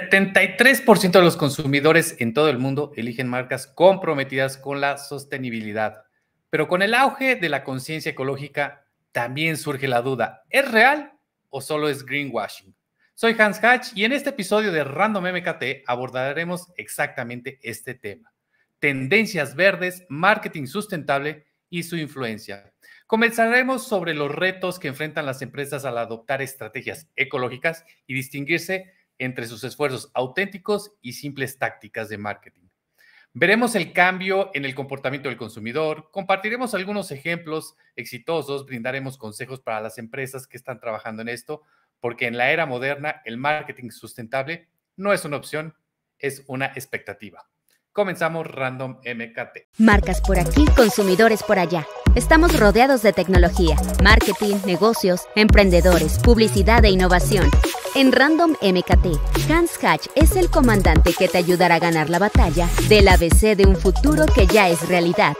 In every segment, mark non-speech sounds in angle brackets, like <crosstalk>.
73% de los consumidores en todo el mundo eligen marcas comprometidas con la sostenibilidad. Pero con el auge de la conciencia ecológica también surge la duda, ¿es real o solo es greenwashing? Soy Hans Hatch y en este episodio de Random MKT abordaremos exactamente este tema. Tendencias verdes, marketing sustentable y su influencia. Comenzaremos sobre los retos que enfrentan las empresas al adoptar estrategias ecológicas y distinguirse entre sus esfuerzos auténticos y simples tácticas de marketing. Veremos el cambio en el comportamiento del consumidor, compartiremos algunos ejemplos exitosos, brindaremos consejos para las empresas que están trabajando en esto, porque en la era moderna el marketing sustentable no es una opción, es una expectativa. Comenzamos Random MKT. Marcas por aquí, consumidores por allá. Estamos rodeados de tecnología, marketing, negocios, emprendedores, publicidad e innovación. En Random MKT, Hans Hatch es el comandante que te ayudará a ganar la batalla del ABC de un futuro que ya es realidad.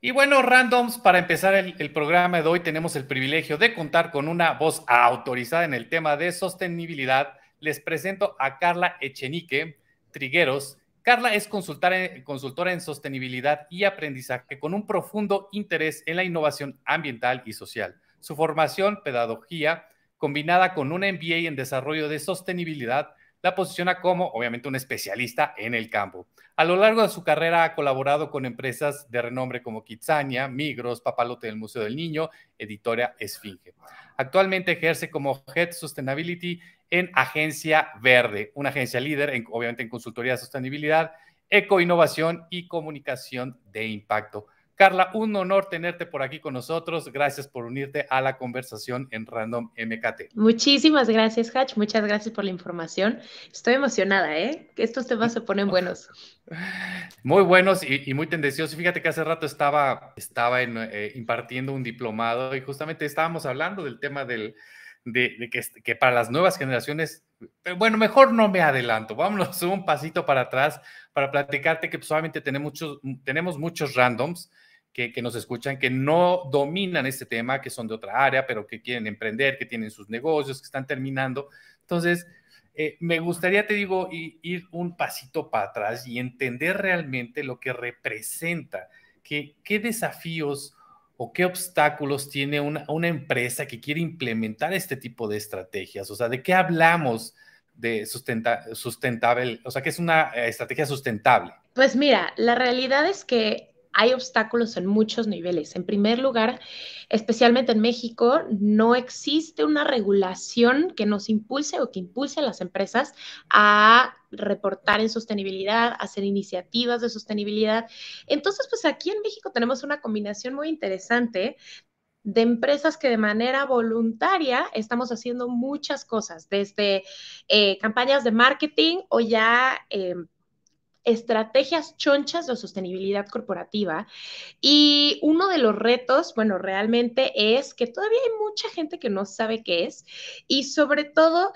Y bueno, randoms, para empezar el, programa de hoy tenemos el privilegio de contar con una voz autorizada en el tema de sostenibilidad. Les presento a Carla Echenique Trigueros. Carla es eh, consultora en sostenibilidad y aprendizaje con un profundo interés en la innovación ambiental y social. Su formación, pedagogía, combinada con una MBA en desarrollo de sostenibilidad, la posiciona como, obviamente, un especialista en el campo. A lo largo de su carrera ha colaborado con empresas de renombre como Kitsania, Migros, Papalote del Museo del Niño, Editorial Esfinge. Actualmente ejerce como Head Sustainability en Agencia Verde, una agencia líder, obviamente, en consultoría de sostenibilidad, ecoinnovación y comunicación de impacto. Carla, un honor tenerte por aquí con nosotros. Gracias por unirte a la conversación en Random MKT. Muchísimas gracias, Hatch. Muchas gracias por la información. Estoy emocionada, ¿eh? Que estos temas se ponen buenos. Muy buenos y, y, muy tendenciosos. Fíjate que hace rato estaba, estaba en, eh, impartiendo un diplomado y justamente estábamos hablando del tema del, de, que, que, para las nuevas generaciones, eh, bueno, mejor no me adelanto, vámonos un pasito para atrás para platicarte que solamente tenemos muchos, tenemos muchos randoms, que, nos escuchan, que no dominan este tema, que son de otra área, pero que quieren emprender, que tienen sus negocios, que están terminando. Entonces, eh, me gustaría, te digo, ir un pasito para atrás y entender realmente lo que representa, qué desafíos o qué obstáculos tiene una, una, empresa que quiere implementar este tipo de estrategias. O sea, ¿de qué hablamos de sustentable? O sea, ¿qué es una eh, estrategia sustentable? Pues mira, la realidad es que hay obstáculos en muchos niveles. En primer lugar, especialmente en México, no existe una regulación que nos impulse o que impulse a las empresas a reportar en sostenibilidad, a hacer iniciativas de sostenibilidad. Entonces, pues aquí en México tenemos una combinación muy interesante de empresas que de manera voluntaria estamos haciendo muchas cosas, desde eh, campañas de marketing o ya... Eh, estrategias chonchas de sostenibilidad corporativa. Y uno de los retos, bueno, realmente es que todavía hay mucha gente que no sabe qué es y sobre todo...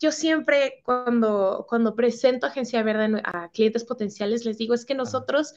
Yo siempre cuando, cuando presento Agencia Verde a clientes potenciales les digo es que nosotros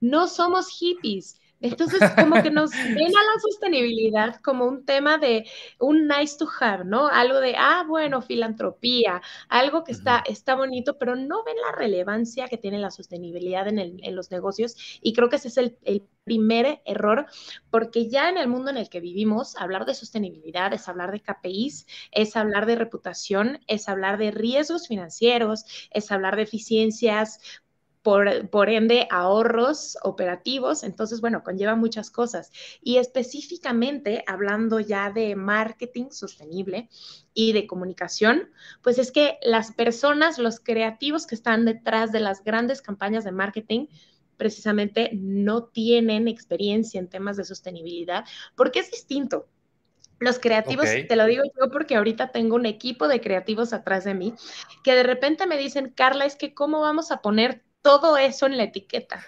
no somos hippies, entonces, como que nos ven a la sostenibilidad como un tema de un nice to have, ¿no? Algo de, ah, bueno, filantropía, algo que está, está bonito, pero no ven la relevancia que tiene la sostenibilidad en, el, los negocios. Y creo que ese es el, el primer error, porque ya en el mundo en el que vivimos, hablar de sostenibilidad es hablar de KPIs, es hablar de reputación, es hablar de riesgos financieros, es hablar de eficiencias por, ende ahorros operativos, entonces, bueno, conlleva muchas cosas. Y específicamente, hablando ya de marketing sostenible y de comunicación, pues es que las personas, los creativos que están detrás de las grandes campañas de marketing, precisamente no tienen experiencia en temas de sostenibilidad, porque es distinto. Los creativos, te lo digo yo porque ahorita tengo un equipo de creativos atrás de mí, que de repente me dicen, Carla, es que cómo vamos a poner todo eso en la etiqueta.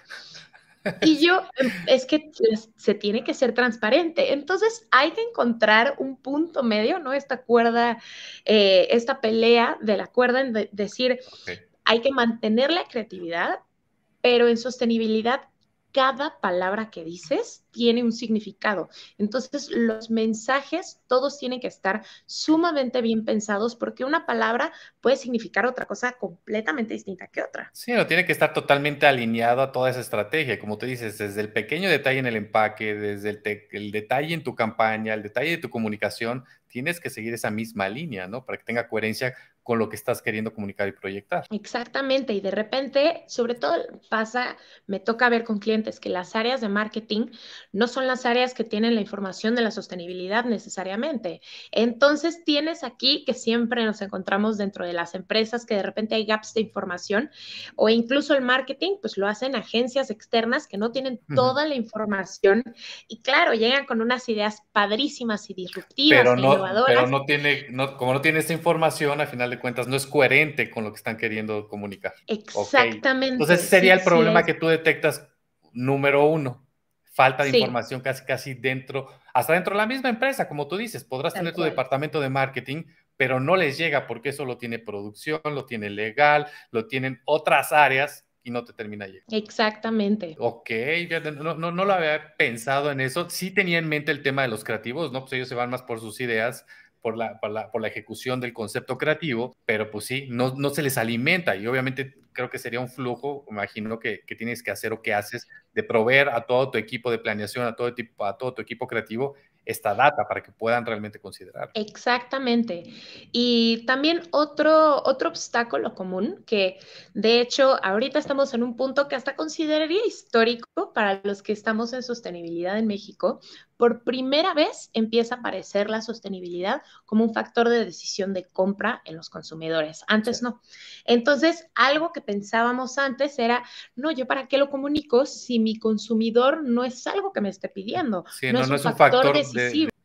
Y yo, em, es que se tiene que ser transparente. Entonces hay que encontrar un punto medio, ¿no? Esta cuerda, eh, esta pelea de la cuerda en decir, hay que mantener la creatividad, pero en sostenibilidad cada palabra que dices tiene un significado. Entonces, los mensajes todos tienen que estar sumamente bien pensados porque una palabra puede significar otra cosa completamente distinta que otra. Sí, no tiene que estar totalmente alineado a toda esa estrategia, como tú dices, desde el pequeño detalle en el empaque, desde el, el detalle en tu campaña, el detalle de tu comunicación, tienes que seguir esa misma línea, ¿no? Para que tenga coherencia con lo que estás queriendo comunicar y proyectar. Exactamente, y de repente, sobre todo pasa, me toca ver con clientes que las áreas de marketing no son las áreas que tienen la información de la sostenibilidad necesariamente. Entonces tienes aquí que siempre nos encontramos dentro de las empresas que de repente hay gaps de información o incluso el marketing, pues lo hacen agencias externas que no tienen toda la información y claro, llegan con unas ideas padrísimas y disruptivas, pero e no, Pero no tiene, como no tiene esa información, al final de cuentas no es coherente con lo que están queriendo comunicar. Exactamente. Entonces sería el problema que tú detectas número uno, falta de información casi casi dentro, hasta dentro de la misma empresa, como tú dices, podrás tener tu departamento de marketing, pero no les llega porque eso lo tiene producción, lo tiene legal, lo tienen otras áreas y no te termina llegando. Exactamente. Ok, no, no, no, lo había pensado en eso. Sí tenía en mente el tema de los creativos, ¿no? Pues ellos se van más por sus ideas, por la, ejecución del concepto creativo, pero pues sí, no, no se les alimenta y obviamente creo que sería un flujo, imagino que, que, tienes que hacer o que haces, de proveer a todo tu equipo de planeación, a todo, tipo, a todo tu equipo creativo esta data para que puedan realmente considerar. Exactamente. Y también otro, otro obstáculo común que de hecho ahorita estamos en un punto que hasta consideraría histórico para los que estamos en sostenibilidad en México. Por primera vez empieza a aparecer la sostenibilidad como un factor de decisión de compra en los consumidores. Antes no. Entonces, algo que pensábamos antes era, no, yo para qué lo comunico si mi consumidor no es algo que me esté pidiendo. no, es, un factor,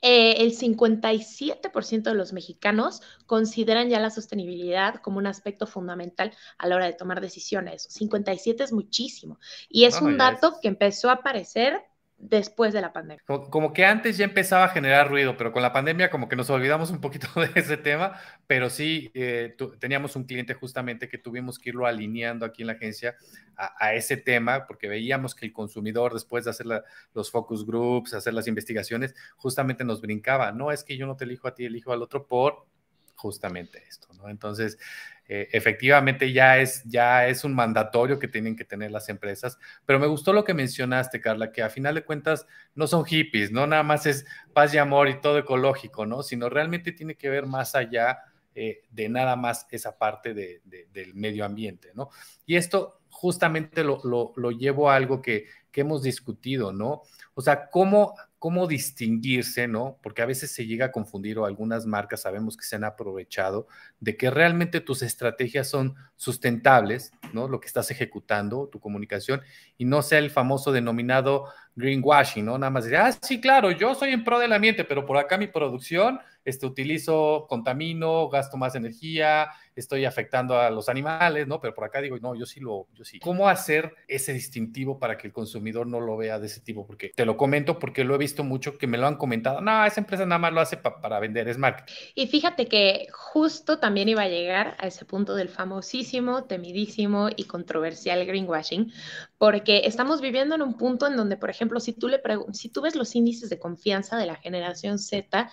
eh, el 57% de los mexicanos consideran ya la sostenibilidad como un aspecto fundamental a la hora de tomar decisiones. 57 es muchísimo. Y es un dato que empezó a aparecer después de la pandemia. Como, que antes ya empezaba a generar ruido, pero con la pandemia como que nos olvidamos un poquito <laughs> de ese tema, pero sí eh, teníamos un cliente justamente que tuvimos que irlo alineando aquí en la agencia a, ese tema, porque veíamos que el consumidor después de hacer los focus groups, hacer las investigaciones, justamente nos brincaba, no es que yo no te elijo a ti, elijo al otro por justamente esto, ¿no? Entonces, eh, efectivamente ya es, ya es un mandatorio que tienen que tener las empresas, pero me gustó lo que mencionaste, Carla, que a final de cuentas no son hippies, no nada más es paz y amor y todo ecológico, ¿no? Sino realmente tiene que ver más allá eh, de nada más esa parte del medio ambiente, ¿no? Y esto justamente lo, llevo a algo que, que hemos discutido, ¿no? O sea, cómo cómo distinguirse, ¿no? Porque a veces se llega a confundir o algunas marcas sabemos que se han aprovechado de que realmente tus estrategias son sustentables, ¿no? Lo que estás ejecutando, tu comunicación, y no sea el famoso denominado greenwashing, ¿no? Nada más decir, ah, sí, claro, yo soy en pro del ambiente, pero por acá mi producción, este, utilizo, contamino, gasto más energía, estoy afectando a los animales, ¿no? Pero por acá digo, no, yo sí lo, yo sí. ¿Cómo hacer ese distintivo para que el consumidor no lo vea de ese tipo? Porque te lo comento porque lo he visto mucho que me lo han comentado. No, esa empresa nada más lo hace para vender, es marketing. Y fíjate que justo también iba a llegar a ese punto del famosísimo, temidísimo y controversial greenwashing, porque estamos viviendo en un punto en donde, por ejemplo, si tú le si tú ves los índices de confianza de la generación Z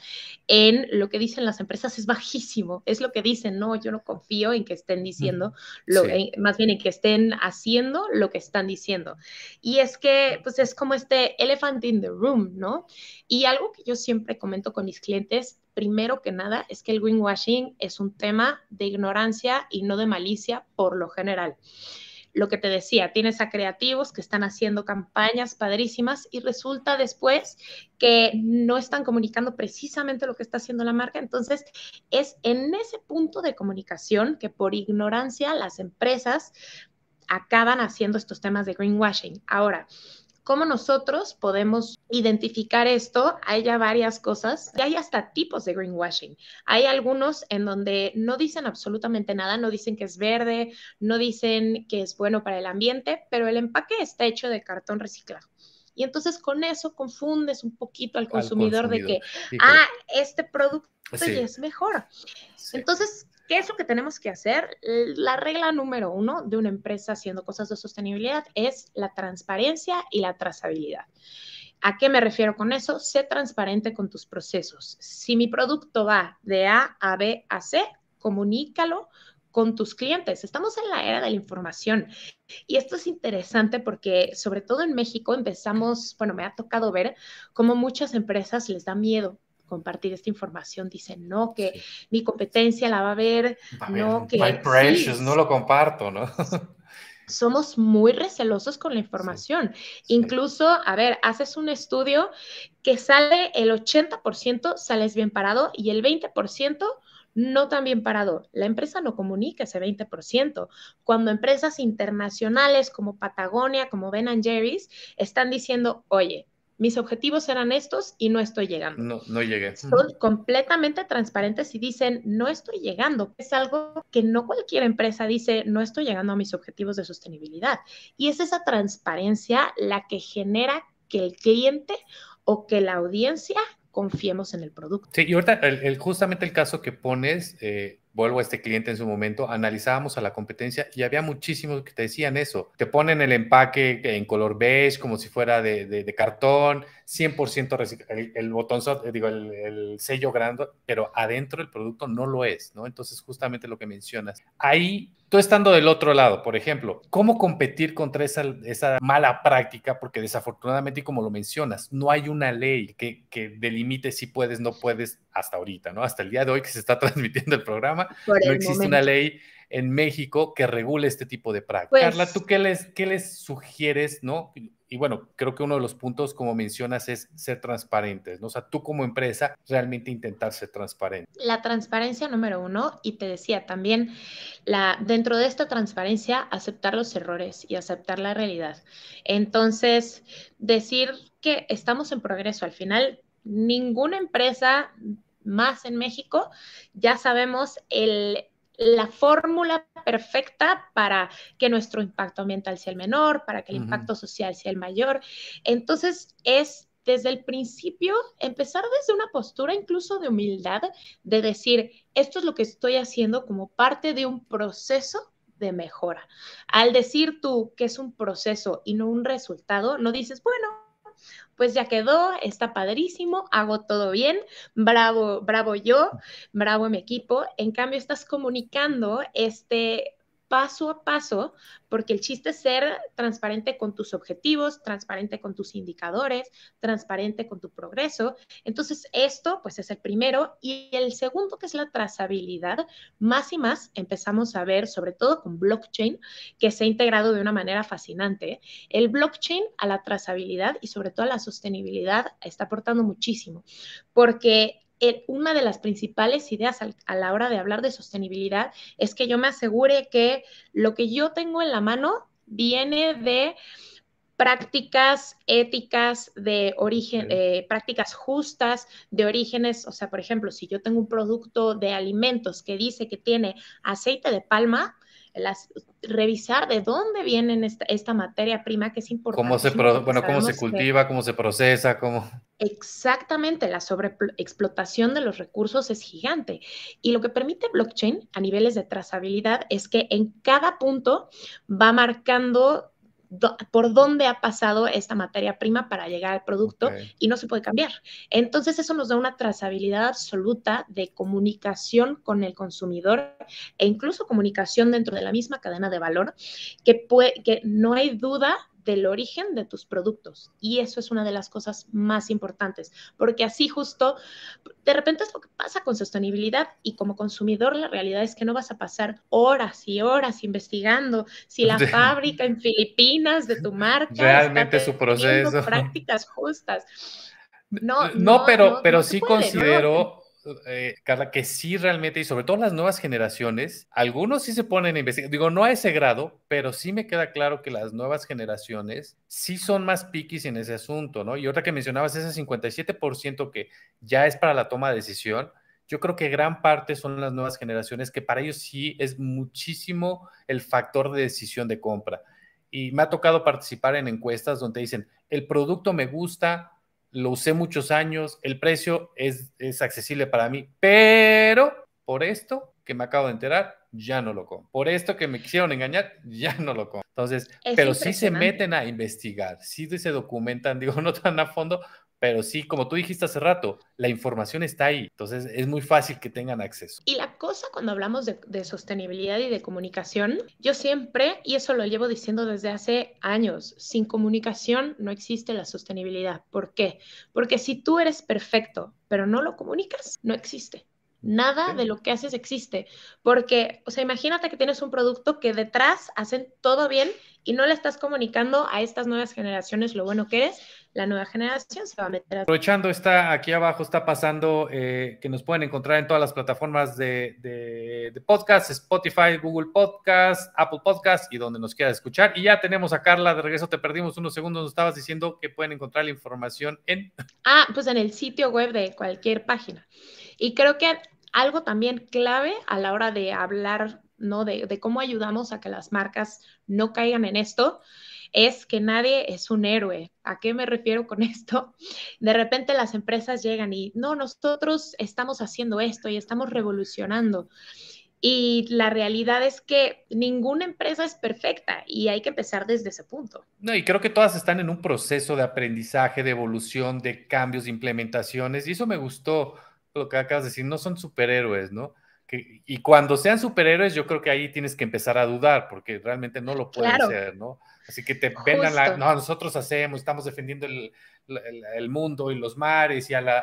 en lo que dicen las empresas es bajísimo, es lo que dicen, no, yo no confío en que estén diciendo, lo, más bien en que estén haciendo lo que están diciendo. Y es que, pues es como este elephant in the room, ¿no? Y algo que yo siempre comento con mis clientes, primero que nada, es que el greenwashing es un tema de ignorancia y no de malicia por lo general lo que te decía, tienes a creativos que están haciendo campañas padrísimas y resulta después que no están comunicando precisamente lo que está haciendo la marca. Entonces, es en ese punto de comunicación que por ignorancia las empresas acaban haciendo estos temas de greenwashing. Ahora, cómo nosotros podemos identificar esto. Hay ya varias cosas. Y hay hasta tipos de greenwashing. Hay algunos en donde no dicen absolutamente nada, no dicen que es verde, no dicen que es bueno para el ambiente, pero el empaque está hecho de cartón reciclado. Y entonces con eso confundes un poquito al consumidor, de que, ah, este producto es mejor. Entonces, ¿Qué es lo que tenemos que hacer? Eh, la regla número uno de una empresa haciendo cosas de sostenibilidad es la transparencia y la trazabilidad. ¿A qué me refiero con eso? Sé transparente con tus procesos. Si mi producto va de A a B a C, comunícalo con tus clientes. Estamos en la era de la información y esto es interesante porque sobre todo en México empezamos, bueno, me ha tocado ver cómo muchas empresas les da miedo compartir esta información dicen, no, que mi competencia la va a ver, no, que... no lo comparto, ¿no? <laughs> somos muy recelosos con la información. Incluso, a ver, haces un estudio que sale el 80% sales bien parado y el 20% no tan bien parado. La empresa no comunica ese 20%. Cuando empresas internacionales como Patagonia, como Ben Jerry's, están diciendo, oye, mis objetivos eran estos y no estoy llegando. No, no llegué. Son completamente transparentes y dicen, no estoy llegando. Es algo que no cualquier empresa dice, no estoy llegando a mis objetivos de sostenibilidad. Y es esa transparencia la que genera que el cliente o que la audiencia confiemos en el producto. Sí, y ahorita justamente el caso que pones, eh, vuelvo a este cliente en su momento, analizábamos a la competencia y había muchísimos que te decían eso. Te ponen el empaque en color beige, como si fuera de, cartón, 100% el, el, botón, eh, digo, el, el, sello grande, pero adentro el producto no lo es, ¿no? Entonces, justamente lo que mencionas. Ahí Tú estando del otro lado, por ejemplo, ¿cómo competir contra esa, mala práctica? Porque desafortunadamente, como lo mencionas, no hay una ley que, delimite si puedes, no puedes hasta ahorita, ¿no? Hasta el día de hoy que se está <laughs> transmitiendo el programa, no existe una ley en México que regule este tipo de práctica. Pues Carla, ¿tú les, qué les sugieres, no? y bueno, creo que uno de los puntos, como mencionas, es ser transparentes, ¿no? O sea, tú como empresa realmente intentar ser transparente. La transparencia número uno, y te decía también, la, dentro de esta transparencia, aceptar los errores y aceptar la realidad. Entonces, decir que estamos en progreso, al final, ninguna empresa más en México, ya sabemos la fórmula perfecta para que nuestro impacto ambiental sea el menor, para que el impacto social sea el mayor. Entonces, es desde el principio empezar desde una postura incluso de humildad, de decir, esto es lo que estoy haciendo como parte de un proceso de mejora. Al decir tú que es un proceso y no un resultado, no dices, bueno, pues ya quedó, está padrísimo, hago todo bien, bravo, bravo yo, bravo mi equipo. En cambio, estás comunicando este paso a paso, porque el chiste es ser transparente con tus objetivos, transparente con tus indicadores, transparente con tu progreso. Entonces, esto pues es el primero. Y el segundo, que es la trazabilidad, más y más empezamos a ver, sobre todo con blockchain, que se ha integrado de una manera fascinante. El blockchain a la trazabilidad y sobre todo a la sostenibilidad está aportando muchísimo, porque eh, una de las principales ideas a la hora de hablar de sostenibilidad es que yo me asegure que lo que yo tengo en la mano viene de prácticas éticas de origen, eh, prácticas justas de orígenes, o sea, por ejemplo, si yo tengo un producto de alimentos que dice que tiene aceite de palma, revisar de dónde viene esta, materia prima que es importante. ¿Cómo se, bueno, cómo se cultiva, cómo se procesa, cómo... Exactamente, la sobreexplotación de los recursos es gigante. Y lo que permite blockchain a niveles de trazabilidad es que en cada punto va marcando por dónde ha pasado esta materia prima para llegar al producto y no se puede cambiar. Entonces eso nos da una trazabilidad absoluta de comunicación con el consumidor e incluso comunicación dentro de la misma cadena de valor que, puede, que no hay duda del origen de tus productos. Y eso es una de las cosas más importantes, porque así justo, de repente es lo que pasa con sostenibilidad y como consumidor la realidad es que no vas a pasar horas y horas investigando si la <laughs> fábrica en Filipinas de tu marca realmente está su proceso prácticas justas. <laughs> No, no, pero pero sí considero eh, Carla, que sí realmente, y sobre todo las nuevas generaciones, algunos sí se ponen a investigar, digo, no a ese grado, pero sí me queda claro que las nuevas generaciones sí son más piquis en ese asunto, ¿no? Y otra que mencionabas, ese 57% que ya es para la toma de decisión, yo creo que gran parte son las nuevas generaciones, que para ellos sí es muchísimo el factor de decisión de compra. Y me ha tocado participar en encuestas donde dicen, el producto me gusta, lo usé muchos años, el precio es, es accesible para mí, pero por esto que me acabo de enterar, ya no lo compro. Por esto que me quisieron engañar, ya no lo compro. Entonces, pero si se meten a investigar, sí se documentan, <laughs> digo, no tan a fondo, pero sí, como tú dijiste hace rato, la información está ahí, entonces es muy fácil que tengan acceso. Y la cosa cuando hablamos de, sostenibilidad y de comunicación, yo siempre, y eso lo llevo diciendo desde hace años, sin comunicación no existe la sostenibilidad. ¿Por qué? Porque si tú eres perfecto, pero no lo comunicas, no existe. Nada de lo que haces existe, porque, o sea, imagínate que tienes un producto que detrás hacen todo bien y no le estás comunicando a estas nuevas generaciones lo bueno que eres, la nueva generación se va a meter. A... Aprovechando, está aquí abajo, está pasando eh, que nos pueden encontrar en todas las plataformas de, podcast, Spotify, Google Podcast, Apple Podcast y donde nos quieras escuchar. Y ya tenemos a Carla de regreso, te perdimos unos segundos, nos estabas diciendo que pueden encontrar la información en... <laughs> Ah, pues en el sitio web de cualquier página. Y creo que algo también clave a la hora de hablar, ¿no? De, de cómo ayudamos a que las marcas no caigan en esto, es que nadie es un héroe. ¿A qué me refiero con <laughs> esto? De repente las empresas llegan y, no, nosotros estamos haciendo esto y estamos revolucionando. Y la realidad es que ninguna empresa es perfecta y hay que empezar desde ese punto. No, y creo que todas están en un proceso de aprendizaje, de evolución, de cambios, de implementaciones. Y eso me gustó lo que acabas de decir, no son superhéroes, ¿no? y cuando sean superhéroes, yo creo que ahí tienes que empezar a dudar, porque realmente no lo pueden hacer, ¿no? Así que te vengan la, no, nosotros hacemos, estamos defendiendo el, mundo y los mares y a la,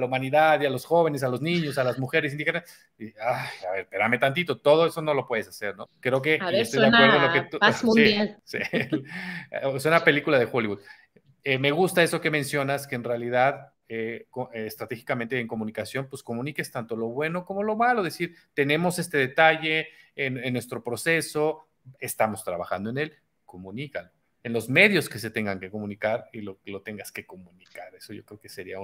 humanidad y a los jóvenes, a los niños, a las mujeres indígenas. Y, ay, a ver, espérame tantito, todo eso no lo puedes hacer, ¿no? Creo que ver, de acuerdo lo que <laughs> mundial. es <laughs> una película de Hollywood. Eh, me gusta eso que mencionas, que en realidad eh, eh, estratégicamente en comunicación, pues comuniques tanto lo bueno como lo malo, Es decir, tenemos este detalle en, nuestro proceso, estamos trabajando en él, comunícalo. En los medios que se tengan que comunicar y lo, lo tengas que comunicar. Eso yo creo que sería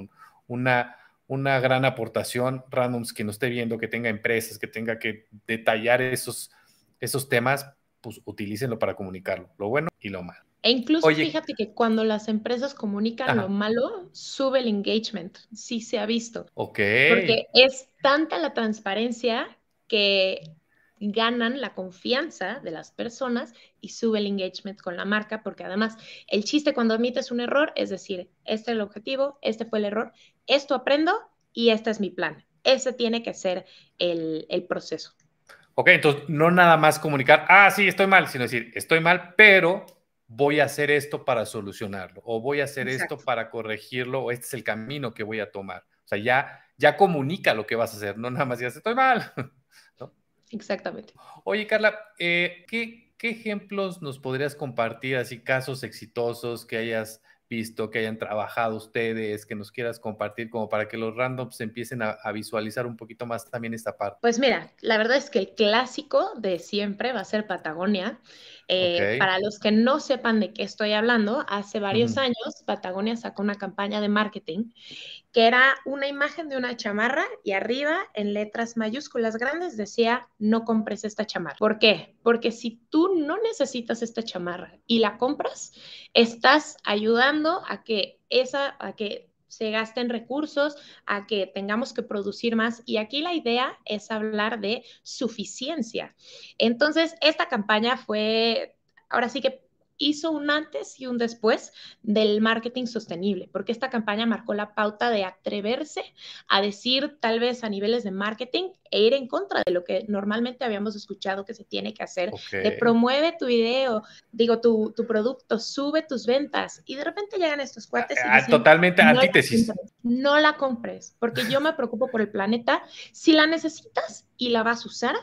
una, una gran aportación. Randoms, quien no esté viendo, que tenga empresas, que tenga que detallar esos, esos temas, pues utilícenlo para comunicarlo, lo bueno y lo malo. E incluso fíjate que cuando las empresas comunican lo malo, sube el engagement, sí se ha visto. Ok. Porque es tanta la transparencia que ganan la confianza de las personas y sube el engagement con la marca, porque además el chiste cuando admites un error es decir, este es el objetivo, este fue el error, esto aprendo y este es mi plan. Ese tiene que ser el, el proceso. Ok, entonces no nada más comunicar, ah, sí, estoy mal, sino decir, estoy mal, pero voy a hacer esto para solucionarlo o voy a hacer esto para corregirlo o este es el camino que voy a tomar. O sea, ya, ya comunica lo que vas a hacer, no nada más digas, estoy mal. <laughs> Exactamente. Oye, Carla, eh, ¿qué, ejemplos nos podrías compartir, así casos exitosos que hayas visto, que hayan trabajado ustedes, que nos quieras compartir, como para que los randoms empiecen a, visualizar un poquito más también esta parte. Pues mira, la verdad es que el clásico de siempre va a ser Patagonia. Eh, para los que no sepan de qué estoy hablando, hace varios años Patagonia sacó una campaña de marketing que era una imagen de una chamarra y arriba en letras mayúsculas grandes decía, no compres esta chamarra. ¿Por qué? Porque si tú no necesitas esta chamarra y la compras, estás ayudando a que esa, a que se gasten recursos, a que tengamos que producir más. Y aquí la idea es hablar de suficiencia. Entonces, esta campaña fue, ahora sí que hizo un antes y un después del marketing sostenible, porque esta campaña marcó la pauta de atreverse a decir tal vez a niveles de marketing e ir en contra de lo que normalmente habíamos escuchado que se tiene que hacer, de promueve tu video, digo, tu, producto, sube tus ventas y de repente llegan estos ah, cuates. Y ah, dicen, totalmente no La compres, no la compres, porque yo me preocupo por el planeta. Si la necesitas y la vas a usar,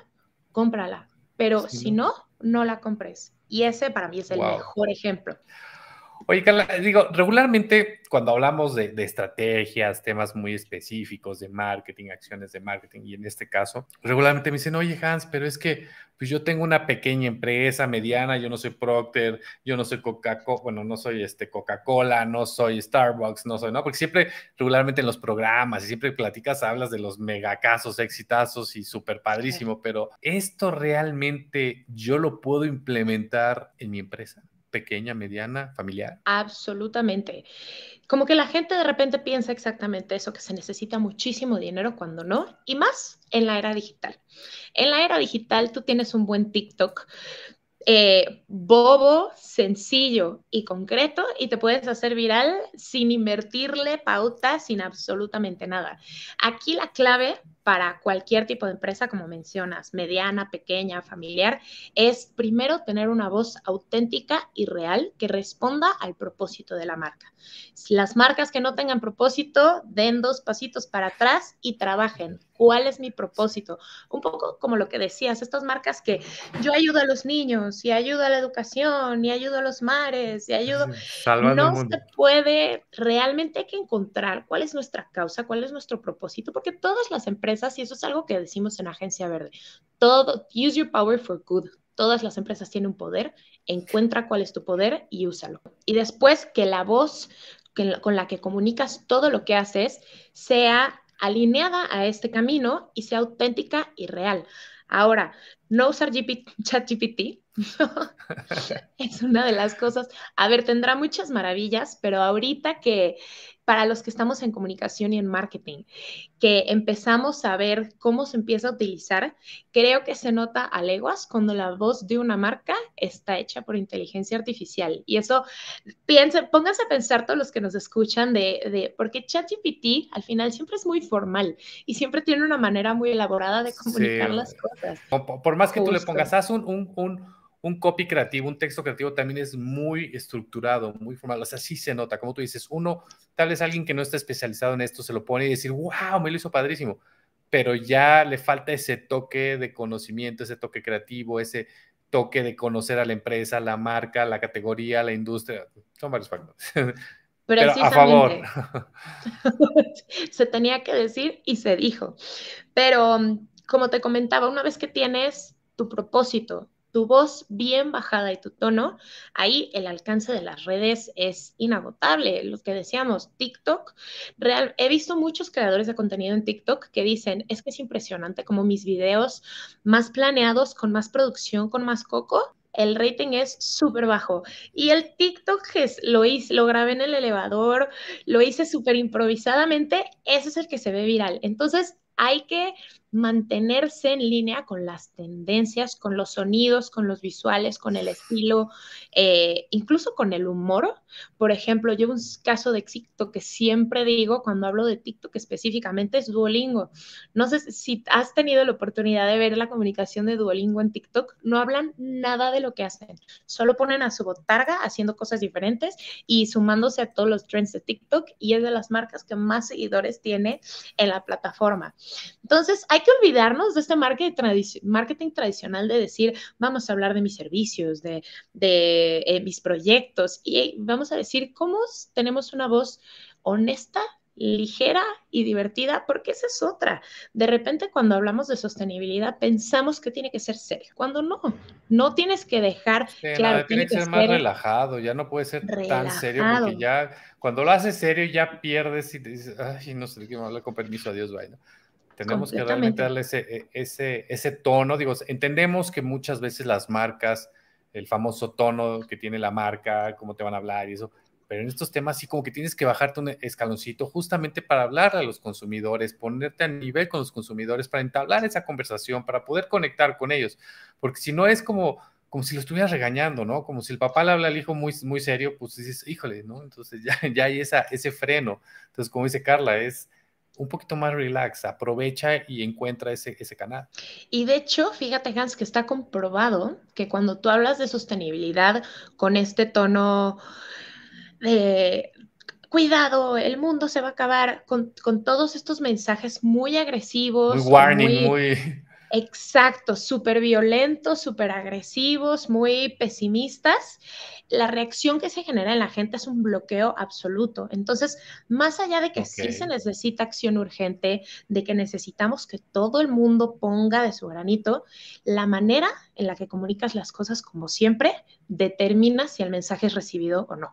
cómprala, pero si no no la compres. Y ese para mí es el mejor ejemplo. Oye, Carla, digo, regularmente cuando hablamos de, estrategias, temas muy específicos de marketing, acciones de marketing, y en este caso, regularmente me dicen, oye, Hans, pero es que pues yo tengo una pequeña empresa mediana, yo no soy Procter, yo no soy Coca-Cola, bueno, no soy este Coca-Cola, no soy Starbucks, no soy, ¿no? Porque siempre, regularmente en los programas, y siempre platicas, hablas de los megacasos, exitazos y súper padrísimo, pero ¿esto realmente yo lo puedo implementar en mi empresa? pequeña, mediana, familiar? Absolutamente. Como que la gente de repente piensa exactamente eso, que se necesita muchísimo dinero cuando no, y más en la era digital. En la era digital tú tienes un buen TikTok, eh, bobo, sencillo y concreto y te puedes hacer viral sin invertirle pauta, sin absolutamente nada. Aquí la clave para cualquier tipo de empresa, como mencionas, mediana, pequeña, familiar, es primero tener una voz auténtica y real que responda al propósito de la marca. Las marcas que no tengan propósito, den dos pasitos para atrás y trabajen cuál es mi propósito. Un poco como lo que decías, estas marcas que yo ayudo a los niños y ayudo a la educación y ayudo a los mares y ayudo... no se puede, realmente que encontrar cuál es nuestra causa, cuál es nuestro propósito, porque todas las empresas, y eso es algo que decimos en Agencia Verde, todo, use your power for good. Todas las empresas tienen un poder, encuentra cuál es tu poder y úsalo. Y después que la voz con la que comunicas todo lo que haces sea alineada a este camino y sea auténtica y real. Ahora, no usar <laughs> ChatGPT es una de las cosas. A ver, tendrá muchas maravillas, pero ahorita que para los que estamos en comunicación y en marketing, que empezamos a ver cómo se empieza a utilizar, creo que se nota a leguas cuando la voz de una marca está hecha por inteligencia artificial. Y eso, pónganse a pensar todos los que nos escuchan de, porque ChatGPT al final siempre es muy formal y siempre tiene una manera muy elaborada de comunicar las cosas. Por, más que tú le pongas, haz un, un, un, un, copy creativo, un texto creativo también es muy estructurado, muy formal, o sea, sí se nota, como tú dices, uno, tal vez alguien que no está especializado en esto se lo pone y decir, wow, me lo hizo padrísimo, pero ya le falta ese toque de conocimiento, ese toque creativo, ese toque de conocer a la empresa, la marca, la categoría, la industria, son varios factores. <laughs> Pero a favor. <laughs> se tenía que decir y se dijo. Pero como te comentaba, una vez que tienes tu propósito, tu voz bien bajada y tu tono, ahí el alcance de las redes es inagotable. Lo que decíamos, TikTok, he visto muchos creadores de contenido en TikTok que dicen, es que es impresionante como mis videos más planeados, con más producción, con más coco, el rating es súper bajo. Y el TikTok que lo hice, lo grabé en el elevador, lo hice súper improvisadamente, ese es el que se ve viral. Entonces, hay que mantenerse en línea con las tendencias, con los sonidos, con los visuales, con el estilo, eh, incluso con el humor. Por ejemplo, yo un caso de éxito que siempre digo cuando hablo de TikTok específicamente es Duolingo. No sé si has tenido la oportunidad de ver la comunicación de Duolingo en TikTok. No hablan nada de lo que hacen, solo ponen a su botarga haciendo cosas diferentes y sumándose a todos los trends de TikTok y es de las marcas que más seguidores tiene en la plataforma. Entonces, hay que olvidarnos de este marketing, marketing tradicional de decir, vamos a hablar de mis servicios, de, eh, mis proyectos, y vamos a decir cómo tenemos una voz honesta, ligera y divertida, porque esa es otra. De repente cuando hablamos de sostenibilidad pensamos que tiene que ser serio, cuando no, no tienes que dejar... claro, tiene que, ser, más relajado, ya no puede ser tan serio, porque ya cuando lo haces serio ya pierdes y te dices, ay, no sé, qué hablar con permiso, adiós, vaina. Tenemos que realmente darle e, ese, ese, tono. Digo, entendemos que muchas veces las marcas, el famoso tono que tiene la marca, cómo te van a hablar y eso, pero en estos temas sí como que tienes que bajarte un escaloncito justamente para hablar a los consumidores, ponerte a nivel con los consumidores, para entablar esa conversación, para poder conectar con ellos, porque si no es como, como si lo estuvieras regañando, ¿no? Como si el papá le habla al hijo muy, muy serio, pues dices, híjole, ¿no? Entonces ya, <laughs> ya hay esa, ese freno. Entonces, como dice Carla, es un poquito más relax, aprovecha y encuentra ese, ese canal. Y de hecho, fíjate Hans, que está comprobado que cuando tú hablas de sostenibilidad con este tono de cuidado, el mundo se va a acabar, con, todos estos mensajes muy agresivos. Muy warning, muy... Exacto, súper violentos, súper agresivos, muy pesimistas. La reacción que se genera en la gente es un bloqueo absoluto. Entonces, más allá de que sí se necesita acción urgente, de que necesitamos que todo el mundo ponga de su granito, la manera en la que comunicas las cosas, como siempre, determina si el mensaje es recibido o no.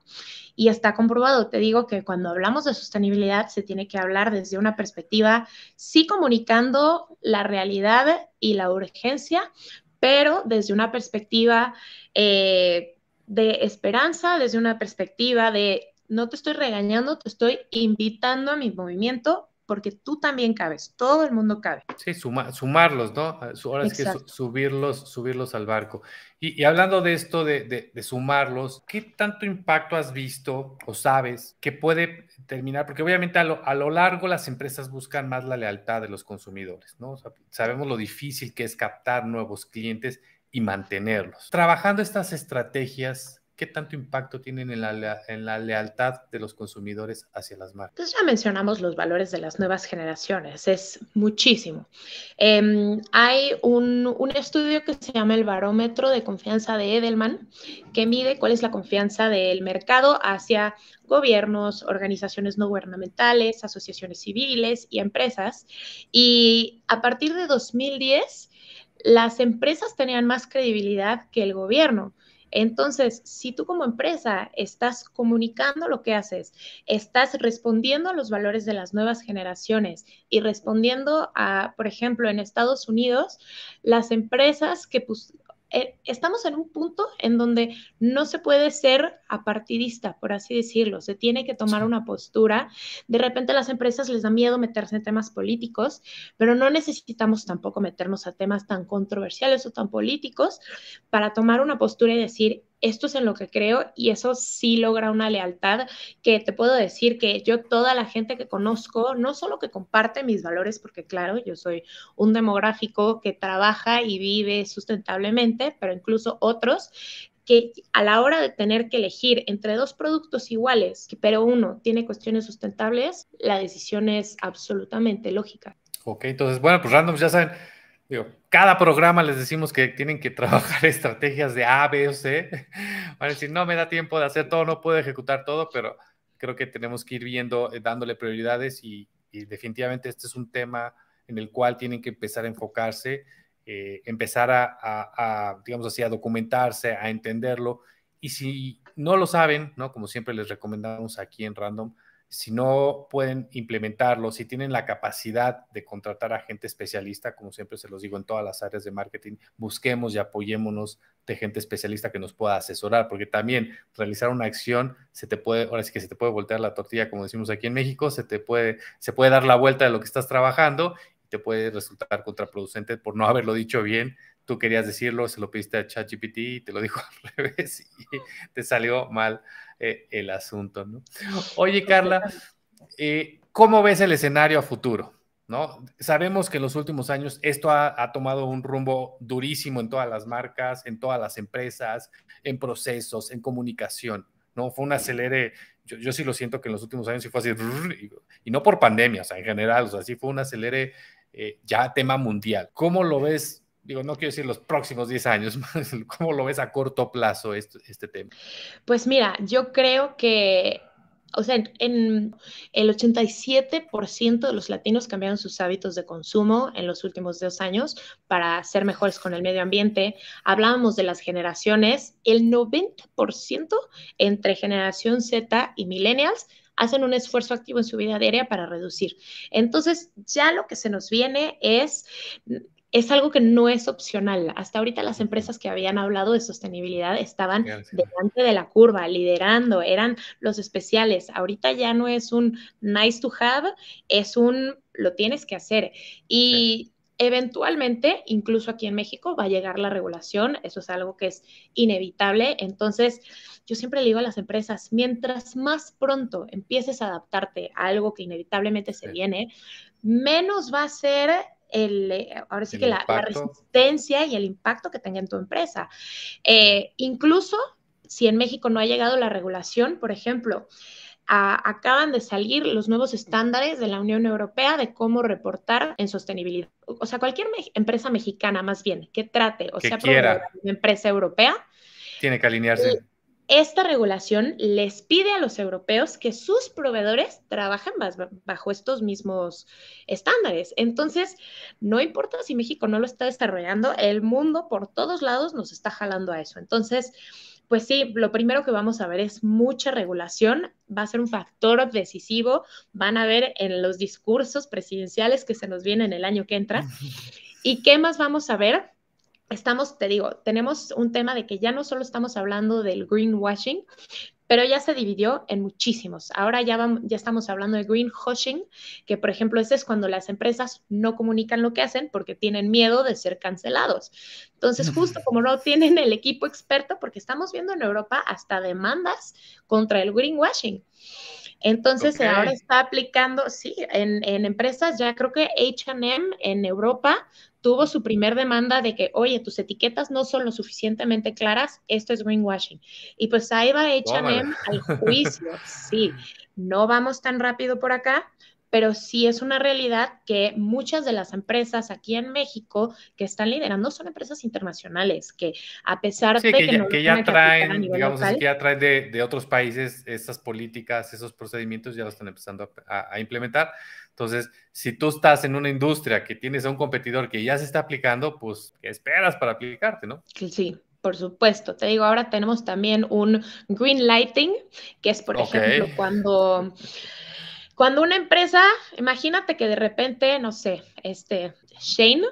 Y está comprobado, te digo que cuando hablamos de sostenibilidad se tiene que hablar desde una perspectiva, sí comunicando la realidad y la urgencia, pero desde una perspectiva eh, de esperanza, desde una perspectiva de no te estoy regañando, te estoy invitando a mi movimiento porque tú también cabes, todo el mundo cabe. Sí, sumarlos, ¿no? Ah, ahora es que subirlos, subirlos al barco. Y, hablando de esto, de, sumarlos, ¿qué tanto impacto has visto o sabes que puede terminar? Porque obviamente a lo, largo las empresas buscan más la lealtad de los consumidores, ¿no? sabemos lo difícil que es captar nuevos clientes y mantenerlos. Trabajando estas estrategias ¿qué tanto impacto tienen en la, lealtad de los consumidores hacia las marcas? Entonces ya mencionamos los valores de las nuevas generaciones, es muchísimo. Em, hay un, un, estudio que se llama el Barómetro de Confianza de Edelman, que mide cuál es la confianza del mercado hacia gobiernos, organizaciones no gubernamentales, asociaciones civiles y empresas. Y a partir de 2010, las empresas tenían más credibilidad que el gobierno. Entonces, si tú como empresa estás comunicando lo que haces, estás respondiendo a los valores de las nuevas generaciones y respondiendo a, por ejemplo, en Estados Unidos, las empresas que, eh, estamos en un punto en donde no se puede ser apartidista, por así decirlo, se tiene que tomar una postura. De repente las empresas les da miedo meterse en temas políticos, pero no necesitamos tampoco meternos a temas tan controversiales o tan políticos para tomar una postura y decir, esto es en lo que creo y eso sí logra una lealtad que te puedo decir que yo toda la gente que conozco, no solo que comparte mis valores, porque claro, yo soy un demográfico que trabaja y vive sustentablemente, pero incluso otros que a la hora de tener que elegir entre dos productos iguales, pero uno tiene cuestiones sustentables, la decisión es absolutamente lógica. Ok, entonces, bueno, pues random ya saben, cada programa les decimos que tienen que trabajar <laughs> estrategias de A, B o C. Van a decir, no me da tiempo de hacer todo, no puedo ejecutar todo, pero creo que tenemos que ir viendo, eh, dándole prioridades y, definitivamente este es un tema en el cual tienen que empezar a enfocarse, eh, empezar a, a, digamos así, a documentarse, a entenderlo. Y si no lo saben, ¿no? Como siempre les recomendamos aquí en Random, si no pueden implementarlo, si tienen la capacidad de contratar a gente especialista, como siempre se los digo en todas las áreas de marketing, busquemos y apoyémonos de gente especialista que nos pueda asesorar, porque también realizar una acción se te puede, ahora sí que se te puede voltear la tortilla, como decimos aquí en México, se te puede, se puede dar la vuelta de lo que estás trabajando y te puede resultar contraproducente por no haberlo dicho bien, tú querías decirlo, se lo pediste a ChatGPT y te lo dijo <laughs> al revés y te salió mal eh, el asunto, ¿no? Oye, Carla, eh, ¿cómo ves el escenario a futuro? ¿No? Sabemos que en los últimos años esto ha, tomado un rumbo durísimo en todas las marcas, en todas las empresas, en procesos, en comunicación, ¿no? Fue un acelere, yo, sí lo siento que en los últimos años sí fue así, y no por pandemia, o sea, en general, o sea, sí fue un acelere eh, ya tema mundial. ¿Cómo lo ves digo, no quiero decir los próximos 10 años, <laughs> ¿cómo lo ves a corto plazo este, este tema? Pues mira, yo creo que, o sea, en, el 87% de los latinos cambiaron sus hábitos de consumo en los últimos dos años para ser mejores con el medio ambiente. Hablábamos de las generaciones, el 90% entre generación Z y millennials hacen un esfuerzo activo en su vida diaria para reducir. Entonces, ya lo que se nos viene es es algo que no es opcional. Hasta ahorita las empresas que habían hablado de sostenibilidad estaban delante de la curva, liderando, eran los especiales. Ahorita ya no es un nice to have, es un lo tienes que hacer. Y eventualmente, incluso aquí en México, va a llegar la regulación, eso es algo que es inevitable. Entonces, yo siempre le digo a las empresas, mientras más pronto empieces a adaptarte a algo que inevitablemente se viene, menos va a ser el, eh, ahora sí que la, resistencia y el impacto que tenga en tu empresa. Eh, incluso si en México no ha llegado la regulación, por ejemplo, acaban de salir los nuevos estándares de la Unión Europea de cómo reportar en sostenibilidad. O sea, cualquier empresa mexicana, más bien, que trate o sea quiera. una empresa europea. Tiene que alinearse. Eh, esta regulación les pide a los europeos que sus proveedores trabajen bajo estos mismos estándares. Entonces, no importa si México no lo está desarrollando, el mundo por todos lados nos está jalando a eso. Entonces, pues sí, lo primero que vamos a ver es mucha regulación, va a ser un factor decisivo, van a ver en los discursos presidenciales que se nos vienen el año que entra. <laughs> ¿Y qué más vamos a ver? estamos, te digo, tenemos un tema de que ya no solo estamos hablando del greenwashing, pero ya se dividió en muchísimos. Ahora ya, vamos, ya estamos hablando de hushing, que por ejemplo ese es cuando las empresas no comunican lo que hacen porque tienen miedo de ser cancelados. Entonces, justo como no tienen el equipo experto, porque estamos viendo en Europa hasta demandas contra el greenwashing. Entonces, ahora está aplicando, sí, en, en empresas, ya creo que HM en Europa tuvo su primer demanda de que, oye, tus etiquetas no son lo suficientemente claras, esto es greenwashing. Y pues ahí va H&M al juicio, <laughs> sí, no vamos tan rápido por acá, pero sí es una realidad que muchas de las empresas aquí en México que están liderando son empresas internacionales, que a pesar de que, ya, traen, digamos, que ya traen de, de, otros países estas políticas, esos procedimientos, ya lo están empezando a, implementar. Entonces, si tú estás en una industria que tienes a un competidor que ya se está aplicando, pues, ¿qué esperas para aplicarte, no? Sí, por supuesto, te digo, ahora tenemos también un green lighting, que es, por ejemplo, cuando cuando una empresa, imagínate que de repente, no sé, este Shane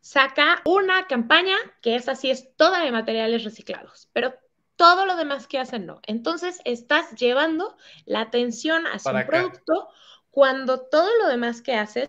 saca una campaña que es así, es toda de materiales reciclados, pero todo lo demás que hacen no. Entonces estás llevando la atención hacia un producto cuando todo lo demás que haces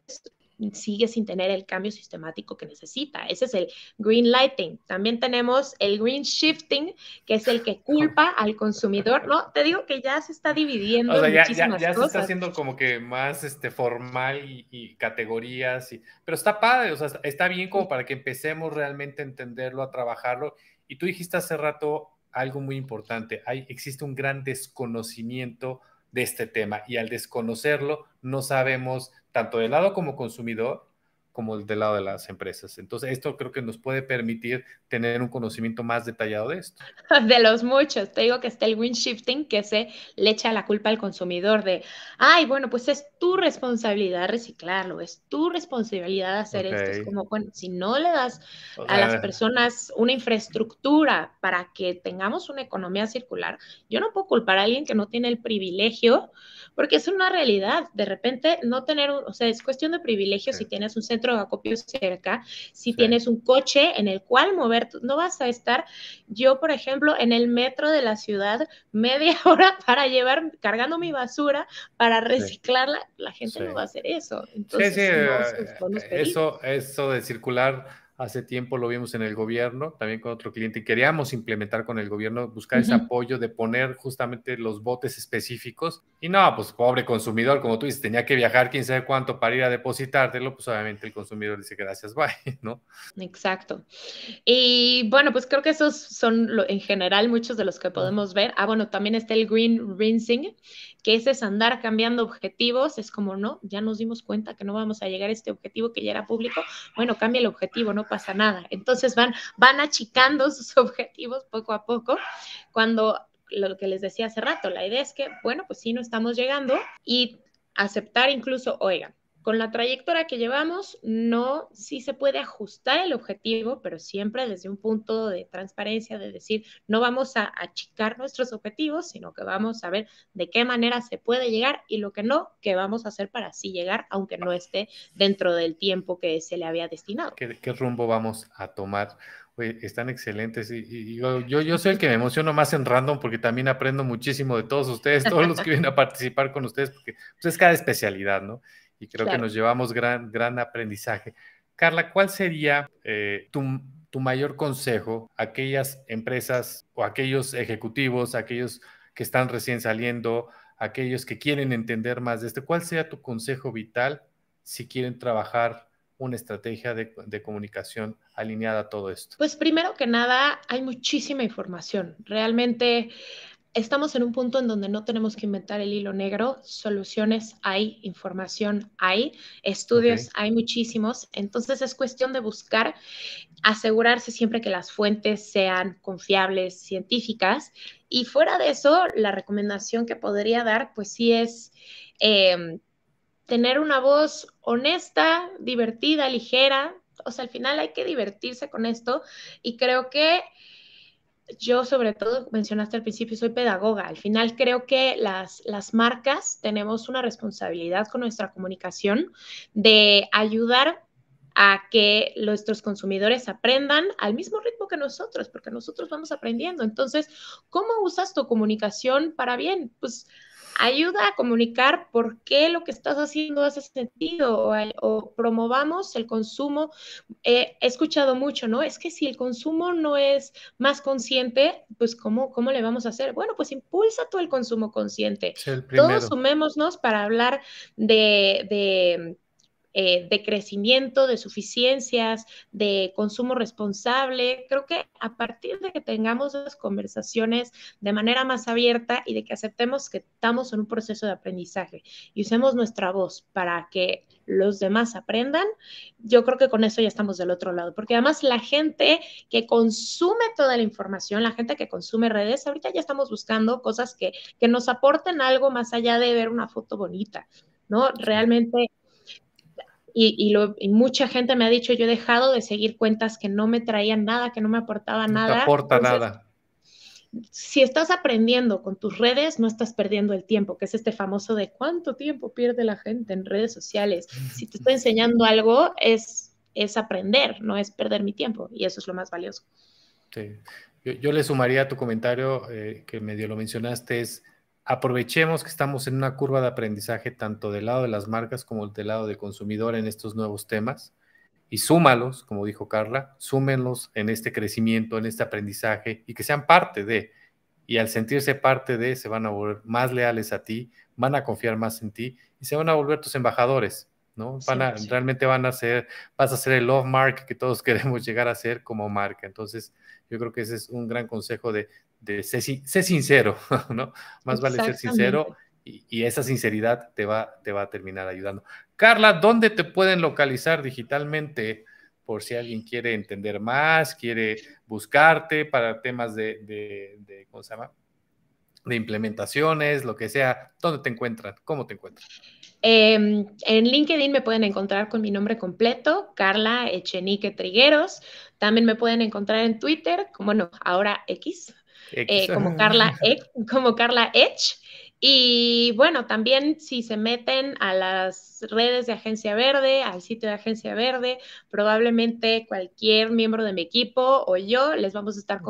sigue sin tener el cambio sistemático que necesita. Ese es el green lighting. También tenemos el green shifting, que es el que culpa <laughs> al consumidor. No, te digo que ya se está dividiendo. O sea, ya, se está haciendo como que más este, formal y, categorías, y, pero está padre, o sea, está bien como para que empecemos realmente a entenderlo, a trabajarlo. Y tú dijiste hace rato algo muy importante, Hay, existe un gran desconocimiento de este tema y al desconocerlo no sabemos tanto del lado como consumidor como del lado de las empresas. Entonces, esto creo que nos puede permitir tener un conocimiento más detallado de esto. <laughs> De los muchos. Te digo que está el wind shifting que se le echa la culpa al consumidor de, ay, bueno, pues es tu responsabilidad reciclarlo, es tu responsabilidad hacer esto. Es como, bueno, si no le das a las personas una infraestructura para que tengamos una economía circular, yo no puedo culpar a alguien que no tiene el privilegio, porque es una realidad. De repente, no tener, o sea, es cuestión de privilegio si tienes un centro acopio cerca, si tienes un coche en el cual mover, no vas a estar, yo por ejemplo, en el metro de la ciudad media <laughs> hora para llevar, cargando mi basura para reciclarla, la gente no va a hacer eso. Entonces, eh, eso, eso de circular Hace tiempo lo vimos en el gobierno, también con otro cliente, y queríamos implementar con el gobierno, buscar ese apoyo de poner justamente los botes específicos. Y no, pues pobre consumidor, como tú dices, tenía que viajar quién sabe cuánto para ir a depositártelo, pues obviamente el consumidor dice gracias, <laughs> bye, ¿no? Exacto. Y bueno, pues creo que esos son en general muchos de los que podemos ver. Ah, bueno, también está el green rinsing, que ese es andar cambiando objetivos, es como, no, ya nos dimos cuenta que no vamos a llegar a este objetivo que ya era público, bueno, cambia el objetivo, no pasa nada. Entonces van, van achicando <laughs> sus objetivos poco a poco, cuando lo que les decía hace rato, la idea es que, bueno, pues sí, no estamos llegando y aceptar incluso, oigan, con la trayectoria que llevamos, no, sí se puede ajustar el objetivo, pero siempre desde un punto de transparencia, de decir, no vamos a achicar nuestros objetivos, sino que vamos a ver de qué manera se puede llegar y lo que no, qué vamos a hacer para sí llegar, aunque no esté dentro del tiempo que se le había destinado. ¿Qué, rumbo vamos a tomar? están excelentes. Y, yo, yo, soy el que me emociono más en random porque también aprendo muchísimo de todos ustedes, todos los que <laughs> vienen a participar con ustedes, porque pues, es cada especialidad, ¿no? y creo que nos llevamos gran, gran aprendizaje. Carla, ¿cuál sería eh, tu, mayor consejo a aquellas empresas o aquellos ejecutivos, aquellos que están recién saliendo, aquellos que quieren entender más de esto, ¿cuál sería tu consejo vital si quieren trabajar una estrategia de, de, comunicación alineada a todo esto? Pues primero que nada, hay muchísima información. Realmente estamos en un punto en donde no tenemos que inventar el hilo negro, soluciones hay, información hay, estudios hay muchísimos, entonces es cuestión de buscar, asegurarse siempre que las fuentes sean confiables, científicas, y fuera de eso, la recomendación que podría dar, pues sí es... Em, tener una voz honesta, divertida, ligera, o sea, al final hay que divertirse con esto y creo que yo sobre todo, mencionaste al principio, soy pedagoga. Al final creo que las, marcas tenemos una responsabilidad con nuestra comunicación de ayudar a que nuestros consumidores aprendan al mismo ritmo que nosotros, porque nosotros vamos aprendiendo. Entonces, ¿cómo usas tu comunicación para bien? Pues ayuda a comunicar por qué lo que estás haciendo hace sentido eh, o, promovamos el consumo. he escuchado mucho, ¿no? Es que si el consumo no es más consciente, pues ¿cómo, cómo le vamos a hacer? Bueno, pues impulsa todo el consumo consciente. Todos sumémonos para hablar de eh, de crecimiento, de suficiencias, de consumo responsable. Creo que a partir de que tengamos las conversaciones de manera más abierta y de que aceptemos que estamos en un proceso de aprendizaje y usemos nuestra voz para que los demás aprendan, yo creo que con eso ya estamos del otro lado, porque además la gente que consume toda la información, la gente que consume redes, ahorita ya estamos buscando cosas que, que nos aporten algo más allá de ver una foto bonita, ¿no? Realmente y, lo, mucha gente me ha dicho, yo he dejado de seguir cuentas que no me traían nada, que no me aportaban nada. No aporta nada. Si estás aprendiendo con tus redes, no estás perdiendo el tiempo, que es este famoso de cuánto tiempo pierde la gente en redes sociales. Si te está enseñando algo, es, es aprender, no es perder mi tiempo, y eso es lo más valioso. Yo, le sumaría a tu comentario eh, que medio lo mencionaste, es aprovechemos que estamos en una curva de aprendizaje tanto del lado de las marcas como del lado del consumidor en estos nuevos temas y súmalos, como dijo Carla, súmenlos en este crecimiento, en este aprendizaje y que sean parte de. Y al sentirse parte de, se van a volver más leales a ti, van a confiar más en ti y se van a volver tus embajadores, ¿no? Realmente van a ser, vas a ser el love mark que todos <laughs> queremos llegar a ser como marca. Entonces, yo creo que ese es un gran consejo de de sé sincero, <laughs> ¿no? Más vale ser sincero y, esa sinceridad te va, te va a terminar ayudando. Carla, ¿dónde te pueden localizar digitalmente? Por si alguien quiere entender más, quiere buscarte para temas de, de, ¿cómo se llama? de implementaciones, lo que sea, ¿dónde te encuentran? ¿Cómo te encuentran? Em, en LinkedIn me pueden encontrar con mi nombre completo, Carla Echenique Trigueros. También me pueden encontrar en Twitter, como no, ahora X, eh, eh, como, Carla, <laughs> como Carla Edge. Y bueno, también si se meten a las redes de Agencia Verde, al sitio de Agencia Verde, probablemente cualquier miembro de mi equipo o yo les vamos a estar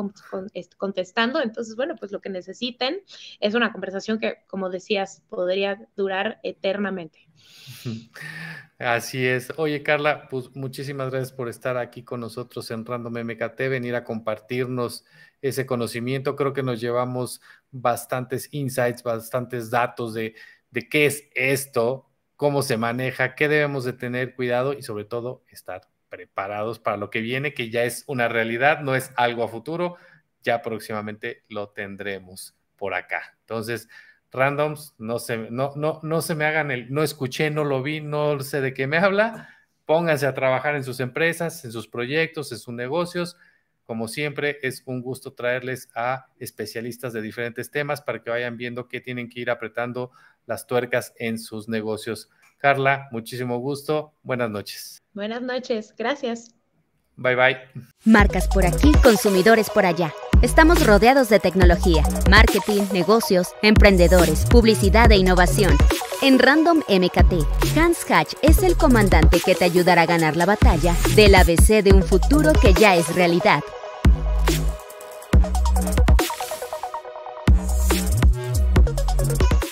contestando. Entonces, bueno, pues lo que necesiten es una conversación que, como decías, podría durar eternamente. <laughs> Así es. Oye, Carla, pues muchísimas gracias por estar aquí con nosotros en Random MKT, venir a compartirnos ese conocimiento. Creo que nos llevamos bastantes insights, bastantes datos de, de qué es esto, cómo se maneja, qué debemos de tener cuidado y sobre todo estar preparados para lo que viene, que ya es una realidad, no es algo a futuro, ya próximamente lo tendremos por acá. Entonces, randoms, no se, no, no, no se me hagan el, no escuché, no lo vi, no sé de qué me habla. Pónganse a trabajar en sus empresas, en sus proyectos, en sus negocios. Como siempre, es un gusto traerles a especialistas de diferentes temas para que vayan viendo qué tienen que ir apretando las tuercas en sus negocios. Carla, muchísimo gusto. Buenas noches. Buenas noches. Gracias. Bye bye. Marcas por aquí, consumidores por allá. Estamos rodeados de tecnología, marketing, negocios, emprendedores, publicidad e innovación. En Random MKT, Hans Hatch es el comandante que te ayudará a ganar la batalla del ABC de un futuro que ya es realidad.